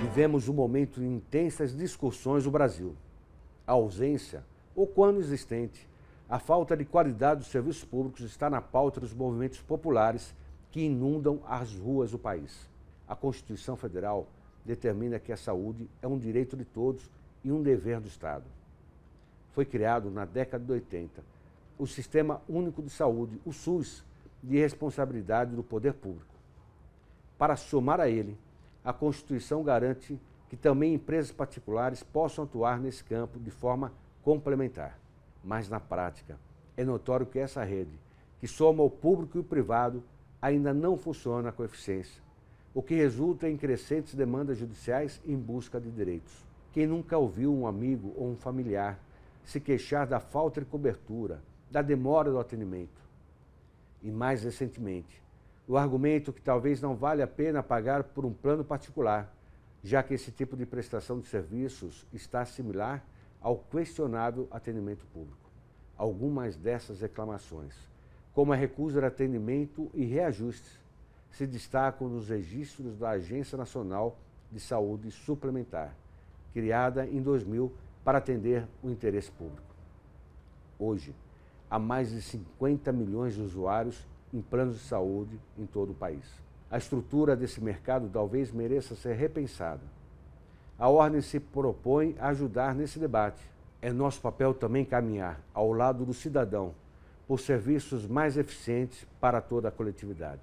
Vivemos um momento de intensas discussões no Brasil. A ausência, ou quando existente, a falta de qualidade dos serviços públicos está na pauta dos movimentos populares que inundam as ruas do país. A Constituição Federal determina que a saúde é um direito de todos e um dever do Estado. Foi criado na década de 80 o Sistema Único de Saúde, o SUS, de responsabilidade do poder público. Para somar a ele, a Constituição garante que também empresas particulares possam atuar nesse campo de forma complementar. Mas na prática, é notório que essa rede, que soma o público e o privado, ainda não funciona com eficiência, o que resulta em crescentes demandas judiciais em busca de direitos. Quem nunca ouviu um amigo ou um familiar se queixar da falta de cobertura, da demora do atendimento? E mais recentemente, o argumento que talvez não vale a pena pagar por um plano particular, já que esse tipo de prestação de serviços está similar ao questionável atendimento público. Algumas dessas reclamações, como a recusa de atendimento e reajustes, se destacam nos registros da Agência Nacional de Saúde Suplementar, criada em 2000 para atender o interesse público. Hoje, há mais de 50 milhões de usuários em planos de saúde em todo o país. A estrutura desse mercado talvez mereça ser repensada. A Ordem se propõe a ajudar nesse debate. É nosso papel também caminhar ao lado do cidadão por serviços mais eficientes para toda a coletividade.